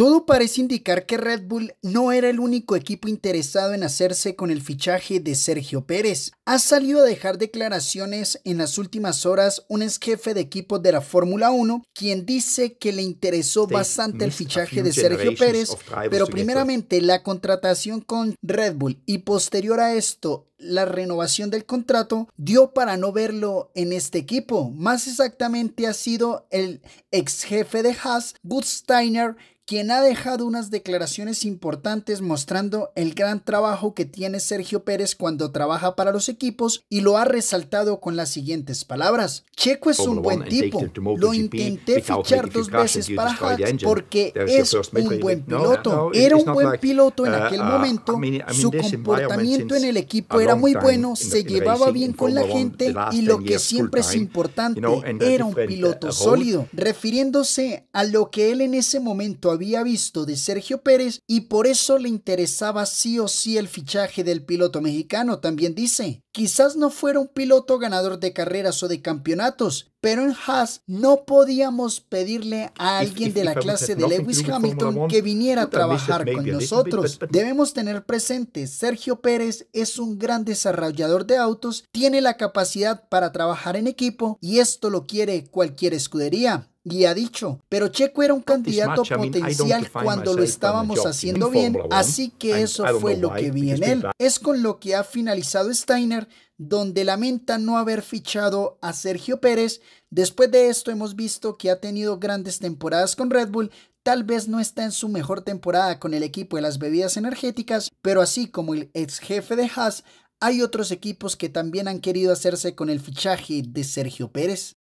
Todo parece indicar que Red Bull no era el único equipo interesado en hacerse con el fichaje de Sergio Pérez. Ha salido a dejar declaraciones en las últimas horas un ex jefe de equipo de la Fórmula 1, quien dice que le interesó bastante el fichaje de Sergio Pérez, pero primeramente la contratación con Red Bull y posterior a esto la renovación del contrato dio para no verlo en este equipo. Más exactamente ha sido el ex jefe de Haas, Gut Steiner, quien ha dejado unas declaraciones importantes mostrando el gran trabajo que tiene Sergio Pérez cuando trabaja para los equipos y lo ha resaltado con las siguientes palabras. Checo es un buen tipo, lo intenté fichar dos veces para Haas porque es un buen piloto. Era un buen uh, piloto en aquel momento, su comportamiento en el equipo era muy bueno, se llevaba bien con la gente y lo que siempre es importante, era un piloto sólido. Refiriéndose a lo que él en ese momento había visto de Sergio Pérez y por eso le interesaba sí o sí el fichaje del piloto mexicano, también dice. Quizás no fuera un piloto ganador de carreras o de campeonatos, pero en Haas no podíamos pedirle a alguien de la clase de Lewis Hamilton que viniera a trabajar con nosotros. Debemos tener presente, Sergio Pérez es un gran desarrollador de autos, tiene la capacidad para trabajar en equipo y esto lo quiere cualquier escudería y ha dicho, pero Checo era un candidato potencial cuando lo estábamos haciendo bien, así que eso fue lo que vi en él. Es con lo que ha finalizado Steiner, donde lamenta no haber fichado a Sergio Pérez. Después de esto hemos visto que ha tenido grandes temporadas con Red Bull, tal vez no está en su mejor temporada con el equipo de las bebidas energéticas, pero así como el ex jefe de Haas, hay otros equipos que también han querido hacerse con el fichaje de Sergio Pérez.